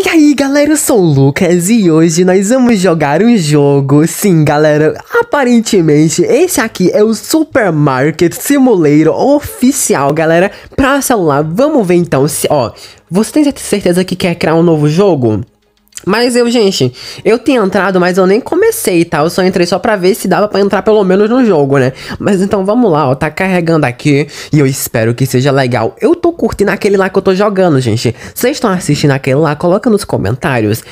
E aí galera, eu sou o Lucas e hoje nós vamos jogar um jogo, sim galera, aparentemente esse aqui é o Supermarket Simulator oficial galera, pra celular, vamos ver então, se, ó, você tem certeza que quer criar um novo jogo? Mas eu, gente, eu tinha entrado, mas eu nem comecei, tá? Eu só entrei só pra ver se dava pra entrar pelo menos no jogo, né? Mas então vamos lá, ó, tá carregando aqui e eu espero que seja legal. Eu tô curtindo aquele lá que eu tô jogando, gente. Vocês estão assistindo aquele lá? Coloca nos comentários.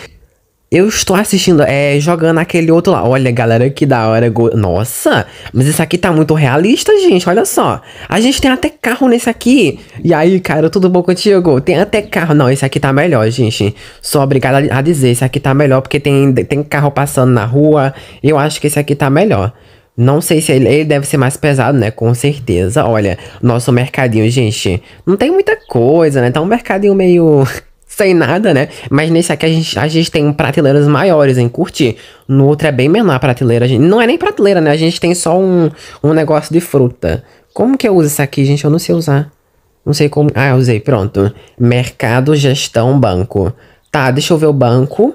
Eu estou assistindo, é, jogando aquele outro lá. Olha, galera, que da hora. Nossa, mas isso aqui tá muito realista, gente. Olha só. A gente tem até carro nesse aqui. E aí, cara, tudo bom contigo? Tem até carro. Não, esse aqui tá melhor, gente. Sou obrigada a dizer, esse aqui tá melhor, porque tem, tem carro passando na rua. Eu acho que esse aqui tá melhor. Não sei se ele, ele, deve ser mais pesado, né? Com certeza. Olha, nosso mercadinho, gente. Não tem muita coisa, né? Tá um mercadinho meio sem nada, né? Mas nesse aqui a gente, a gente tem prateleiras maiores em curtir. No outro é bem menor a prateleira. A gente, não é nem prateleira, né? A gente tem só um, um negócio de fruta. Como que eu uso isso aqui, gente? Eu não sei usar. Não sei como. Ah, usei, pronto. Mercado, gestão, banco. Tá, deixa eu ver o banco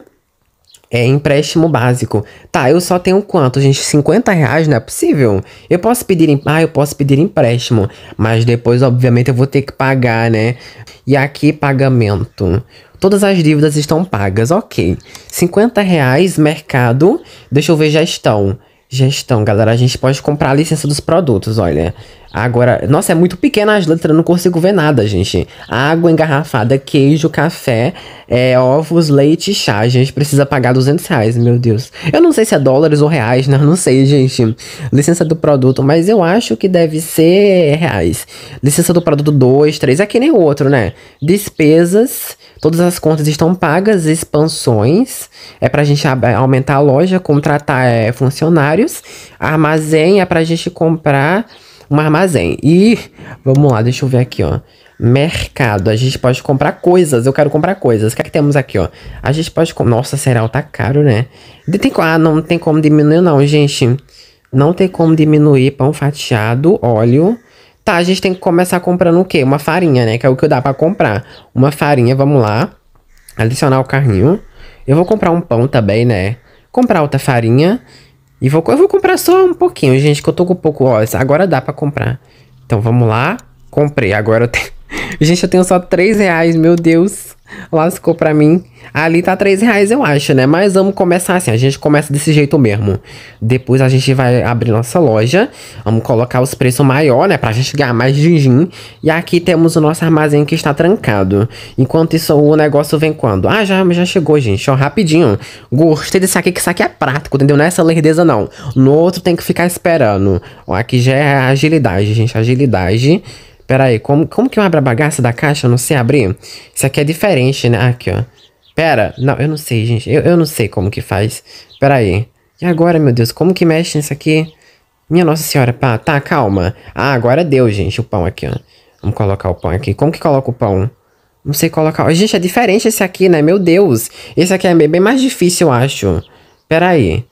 é empréstimo básico. Tá, eu só tenho quanto, gente? 50 reais não é possível? Eu posso pedir, ah, eu posso pedir empréstimo, mas depois, obviamente, eu vou ter que pagar, né? E aqui, pagamento. Todas as dívidas estão pagas, ok. 50 reais, mercado, deixa eu ver, já estão. Gestão, galera. A gente pode comprar a licença dos produtos, olha. Agora, nossa, é muito pequena as letras, não consigo ver nada, gente. Água engarrafada, queijo, café, é, ovos, leite e chá. A gente precisa pagar 200 reais, meu Deus. Eu não sei se é dólares ou reais, né? Não sei, gente. Licença do produto, mas eu acho que deve ser reais. Licença do produto 2, 3, é que nem o outro, né? Despesas Todas as contas estão pagas, expansões, é para a gente aumentar a loja, contratar é, funcionários, armazém é para a gente comprar um armazém. E vamos lá, deixa eu ver aqui, ó. Mercado, a gente pode comprar coisas. Eu quero comprar coisas. O que é que temos aqui, ó? A gente pode. Nossa, cereal tá caro, né? Tem... Ah, não tem como diminuir, não, gente. Não tem como diminuir pão fatiado, óleo. Tá, a gente tem que começar comprando o quê? Uma farinha, né? Que é o que dá para comprar. Uma farinha, vamos lá. Adicionar o carrinho. Eu vou comprar um pão também, né? Comprar outra farinha. E vou, eu vou comprar só um pouquinho, gente, que eu tô com pouco. Ó, agora dá para comprar. Então vamos lá. Comprei. Agora eu tenho. gente, eu tenho só 3 reais, meu Deus. Lascou pra mim. Ali tá 3 reais, eu acho, né? Mas vamos começar assim. A gente começa desse jeito mesmo. Depois a gente vai abrir nossa loja. Vamos colocar os preços maior, né? Pra gente ganhar mais din E aqui temos o nosso armazém que está trancado. Enquanto isso, o negócio vem quando? Ah, já, já chegou, gente. Ó, rapidinho. Gostei desse aqui, que isso aqui é prático, entendeu? Não é essa lerdeza, não. No outro tem que ficar esperando. Ó, aqui já é agilidade, gente. Agilidade. Pera aí, como, como que eu abro a bagaça da caixa? Eu não sei abrir. Isso aqui é diferente, né? Aqui, ó. Pera, não, eu não sei, gente. Eu, eu não sei como que faz. Pera aí. E agora, meu Deus, como que mexe nisso aqui? Minha Nossa Senhora, pá, tá, calma. Ah, agora deu, gente, o pão aqui, ó. Vamos colocar o pão aqui. Como que coloca o pão? Não sei colocar. Gente, é diferente esse aqui, né? Meu Deus. Esse aqui é bem mais difícil, eu acho. Pera aí.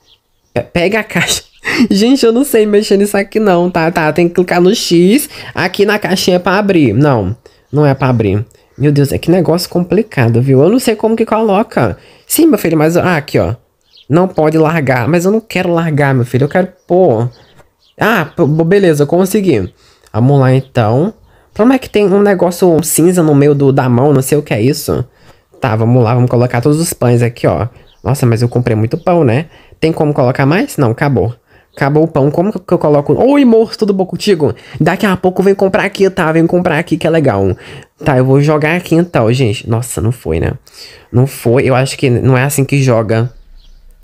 P pega a caixa. Gente, eu não sei mexer nisso aqui não, tá? Tá, tem que clicar no X. Aqui na caixinha é pra abrir. Não, não é pra abrir. Meu Deus, é que negócio complicado, viu? Eu não sei como que coloca. Sim, meu filho, mas... Ah, aqui, ó. Não pode largar. Mas eu não quero largar, meu filho. Eu quero pôr... Ah, beleza, consegui. Vamos lá, então. Como é que tem um negócio cinza no meio do, da mão? Não sei o que é isso. Tá, vamos lá. Vamos colocar todos os pães aqui, ó. Nossa, mas eu comprei muito pão, né? Tem como colocar mais? Não, acabou. Acabou o pão. Como que eu coloco? Oi, moço, tudo bom contigo? Daqui a pouco vem comprar aqui, tá? Vem comprar aqui que é legal. Tá, eu vou jogar aqui então, gente. Nossa, não foi, né? Não foi. Eu acho que não é assim que joga.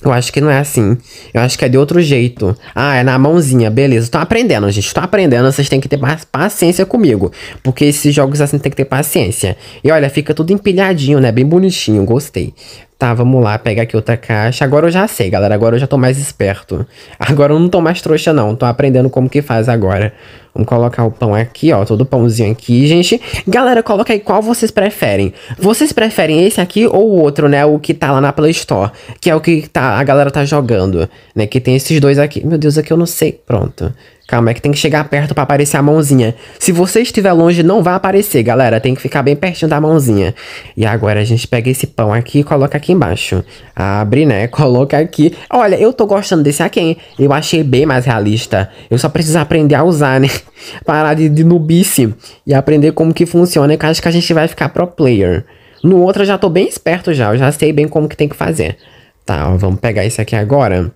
Eu acho que não é assim. Eu acho que é de outro jeito. Ah, é na mãozinha. Beleza. Tô aprendendo, gente. Tô aprendendo. Vocês têm que ter paciência comigo. Porque esses jogos assim tem que ter paciência. E olha, fica tudo empilhadinho, né? Bem bonitinho. Gostei. Tá, vamos lá, pega aqui outra caixa. Agora eu já sei, galera. Agora eu já tô mais esperto. Agora eu não tô mais trouxa, não. Tô aprendendo como que faz agora. Vamos colocar o pão aqui, ó. Todo pãozinho aqui, gente. Galera, coloca aí qual vocês preferem. Vocês preferem esse aqui ou o outro, né? O que tá lá na Play Store. Que é o que tá, a galera tá jogando, né? Que tem esses dois aqui. Meu Deus, aqui eu não sei. Pronto. Calma, é que tem que chegar perto para aparecer a mãozinha. Se você estiver longe, não vai aparecer, galera. Tem que ficar bem pertinho da mãozinha. E agora a gente pega esse pão aqui e coloca aqui embaixo. Abre, né? Coloca aqui. Olha, eu tô gostando desse aqui, hein? Eu achei bem mais realista. Eu só preciso aprender a usar, né? Parar de, de nubice e aprender como que funciona, que acho que a gente vai ficar pro player. No outro eu já tô bem esperto já. Eu já sei bem como que tem que fazer. Tá, vamos pegar esse aqui agora.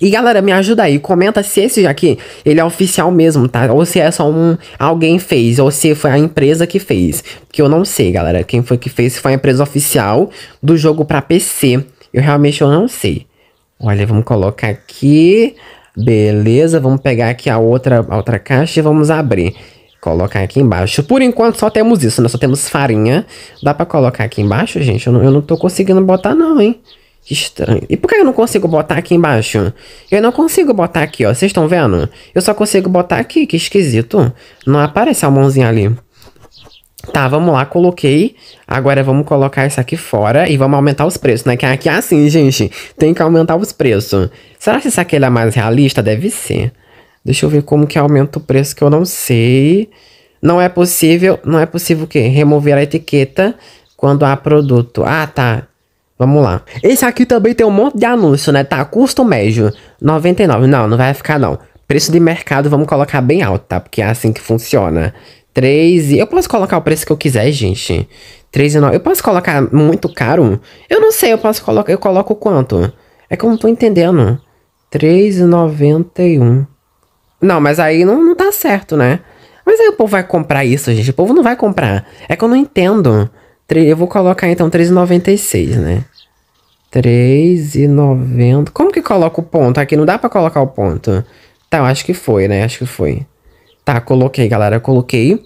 E galera, me ajuda aí, comenta se esse aqui, ele é oficial mesmo, tá? Ou se é só um, alguém fez, ou se foi a empresa que fez. Que eu não sei, galera, quem foi que fez, se foi a empresa oficial do jogo pra PC. Eu realmente eu não sei. Olha, vamos colocar aqui, beleza, vamos pegar aqui a outra, a outra caixa e vamos abrir. Colocar aqui embaixo. Por enquanto só temos isso, né? Só temos farinha. Dá pra colocar aqui embaixo, gente? Eu não, eu não tô conseguindo botar não, hein? Que estranho. E por que eu não consigo botar aqui embaixo? Eu não consigo botar aqui, ó. Vocês estão vendo? Eu só consigo botar aqui. Que esquisito. Não aparece a mãozinha ali. Tá, vamos lá, coloquei. Agora vamos colocar isso aqui fora e vamos aumentar os preços, né? Que aqui é assim, gente. Tem que aumentar os preços. Será que esse aqui é mais realista? Deve ser. Deixa eu ver como que aumenta o preço que eu não sei. Não é possível, não é possível o quê? Remover a etiqueta quando há produto. Ah, tá. Vamos lá. Esse aqui também tem um monte de anúncio, né? Tá, custo médio, 99. Não, não vai ficar não. Preço de mercado vamos colocar bem alto, tá? Porque é assim que funciona. 3 e... Eu posso colocar o preço que eu quiser, gente. 3 e 9. Eu posso colocar muito caro? Eu não sei, eu posso colocar... Eu coloco quanto? É que eu não tô entendendo. 3,91. Não, mas aí não, não tá certo, né? Mas aí o povo vai comprar isso, gente. O povo não vai comprar. É que eu não entendo. Eu vou colocar então 3,96, né? 3,90. Como que coloca o ponto? Aqui não dá pra colocar o ponto. Tá, eu acho que foi, né? Acho que foi. Tá, coloquei, galera, coloquei.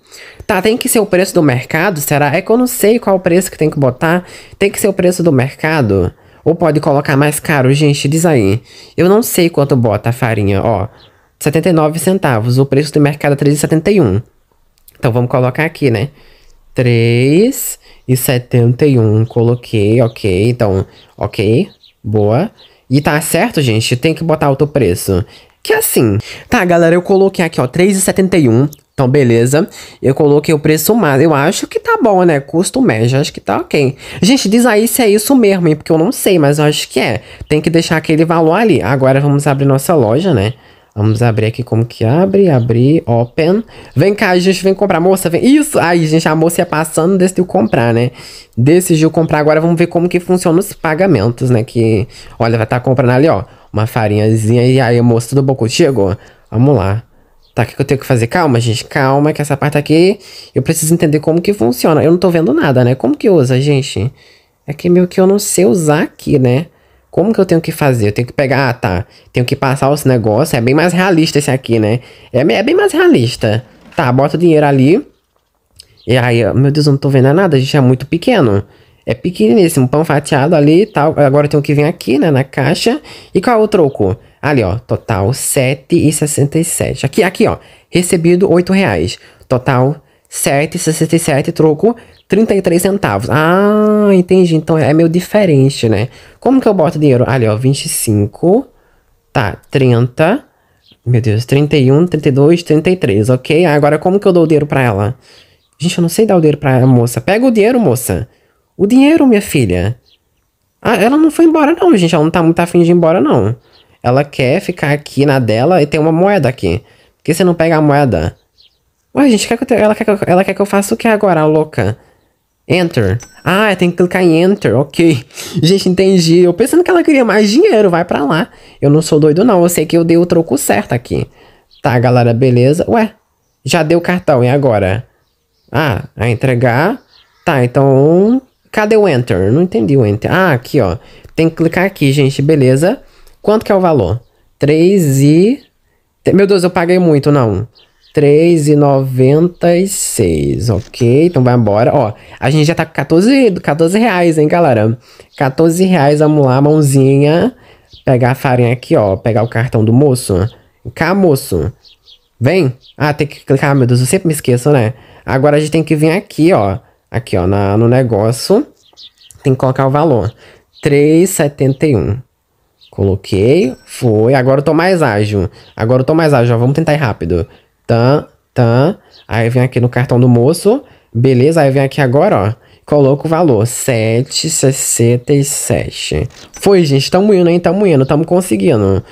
Tá, tem que ser o preço do mercado? Será? É que eu não sei qual o preço que tem que botar. Tem que ser o preço do mercado? Ou pode colocar mais caro? Gente, diz aí. Eu não sei quanto bota a farinha, ó. 79 centavos. O preço do mercado é 3,71. Então, vamos colocar aqui, né? 3 e 71 coloquei, ok, então, ok, boa. E tá certo, gente, tem que botar alto preço. Que assim, tá galera, eu coloquei aqui ó, 3,71, então beleza. Eu coloquei o preço mais. eu acho que tá bom, né, custo médio, acho que tá ok. Gente, diz aí se é isso mesmo, hein, porque eu não sei, mas eu acho que é. Tem que deixar aquele valor ali. Agora vamos abrir nossa loja, né. Vamos abrir aqui como que abre, abrir, open. Vem cá, gente, vem comprar. Moça, vem. Isso! Aí, gente, a moça ia passando, decidiu comprar, né? Decidiu comprar. Agora vamos ver como que funciona os pagamentos, né? Que, olha, vai estar tá comprando ali, ó. Uma farinhazinha. E aí, moça, tudo bom Chegou? Vamos lá. Tá, o que, que eu tenho que fazer? Calma, gente, calma, que essa parte aqui... Eu preciso entender como que funciona. Eu não tô vendo nada, né? Como que usa, gente? É que meio que eu não sei usar aqui, né? Como que eu tenho que fazer? Eu tenho que pegar, ah, tá. Tenho que passar os negócios. É bem mais realista esse aqui, né? É, é bem mais realista. Tá, bota o dinheiro ali. E aí, meu Deus, eu não tô vendo nada, a gente é muito pequeno. É pequeniníssimo, pão fatiado ali e tal. Agora eu tenho que vir aqui, né, na caixa. E qual é o troco? Ali, ó, total 7,67. Aqui, aqui, ó, recebido 8 reais. Total 7,67 troco 33 centavos. Ah, entendi. Então é meio diferente, né? Como que eu boto dinheiro? Ali, ó, 25, tá, 30, meu Deus, 31, 32, 33, ok? Agora como que eu dou o dinheiro pra ela? Gente, eu não sei dar o dinheiro pra moça. Pega o dinheiro, moça. O dinheiro, minha filha. Ah, ela não foi embora não, gente. Ela não tá muito afim de ir embora, não. Ela quer ficar aqui na dela e tem uma moeda aqui. Por que você não pega a moeda? Ué, gente, quer eu, ela, quer eu, ela quer que eu faça o que agora, louca? Enter. Ah, tem que clicar em Enter, ok. Gente, entendi. Eu pensando que ela queria mais dinheiro, vai pra lá. Eu não sou doido não, eu sei que eu dei o troco certo aqui. Tá, galera, beleza. Ué, já deu o cartão, e agora? Ah, a entregar. Tá, então... Cadê o Enter? Não entendi o Enter. Ah, aqui, ó. Tem que clicar aqui, gente, beleza. Quanto que é o valor? 3 e... Meu Deus, eu paguei muito, não. Não. 3,96, ok? Então vai embora. Ó, a gente já tá com 14, 14 reais, hein, galera? 14 reais, vamos lá, mãozinha. Pegar a farinha aqui, ó. Pegar o cartão do moço. Cá, moço. Vem. Ah, tem que clicar, meu Deus, eu sempre me esqueço, né? Agora a gente tem que vir aqui, ó. Aqui, ó, na, no negócio. Tem que colocar o valor. 3,71. Coloquei, foi. Agora eu tô mais ágil. Agora eu tô mais ágil, ó. Vamos tentar ir rápido. Tá, tá. Aí vem aqui no cartão do moço. Beleza, aí vem aqui agora, ó. Coloca o valor, 7,67. Foi, gente, tamo indo, hein? Tamo indo, tamo conseguindo.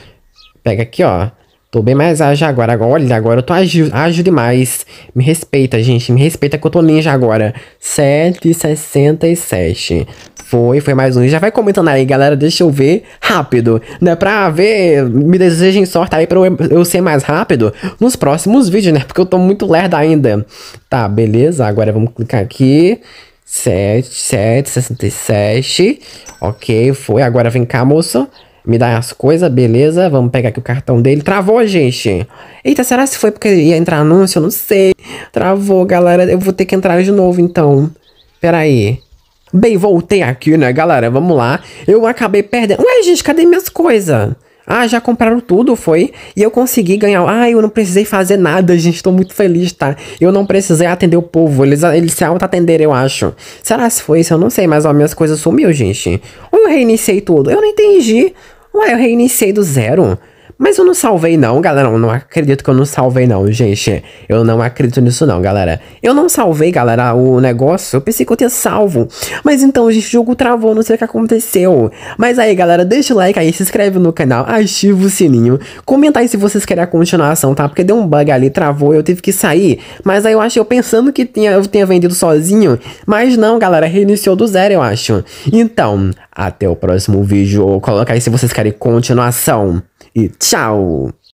Pega aqui, ó. Tô bem mais ágil agora. agora olha, agora eu tô ágil, ágil demais. Me respeita, gente. Me respeita que eu tô ninja agora. 7,67. Foi, foi mais um. Já vai comentando aí, galera. Deixa eu ver rápido. Né? Pra ver, me desejem sorte aí pra eu, eu ser mais rápido nos próximos vídeos, né? Porque eu tô muito lerda ainda. Tá, beleza. Agora vamos clicar aqui. 7, 7, 67. Ok, foi. Agora vem cá, moço. Me dá as coisas, beleza. Vamos pegar aqui o cartão dele. Travou, gente. Eita, será se foi porque ia entrar anúncio? Eu não sei. Travou, galera. Eu vou ter que entrar de novo, então. Pera aí. Bem, voltei aqui, né, galera? Vamos lá. Eu acabei perdendo. Ué, gente, cadê minhas coisas? Ah, já compraram tudo, foi? E eu consegui ganhar. Ah, eu não precisei fazer nada, gente. Tô muito feliz, tá? Eu não precisei atender o povo. Eles, eles se auto-atenderam, eu acho. Será se foi isso? Eu não sei, mas ó, minhas coisas sumiu, gente. Ou eu reiniciei tudo? Eu não entendi. Ué, eu reiniciei do zero. Mas eu não salvei não, galera. Eu não acredito que eu não salvei não, gente. Eu não acredito nisso não, galera. Eu não salvei, galera, o negócio. Eu pensei que eu tinha salvo. Mas então, gente, o jogo travou. Não sei o que aconteceu. Mas aí, galera, deixa o like aí. Se inscreve no canal. Ativa o sininho. Comenta aí se vocês querem a continuação, tá? Porque deu um bug ali, travou. Eu tive que sair. Mas aí eu achei eu pensando que tinha, eu tinha vendido sozinho. Mas não, galera. Reiniciou do zero, eu acho. Então, até o próximo vídeo. Coloca aí se vocês querem continuação e tchau!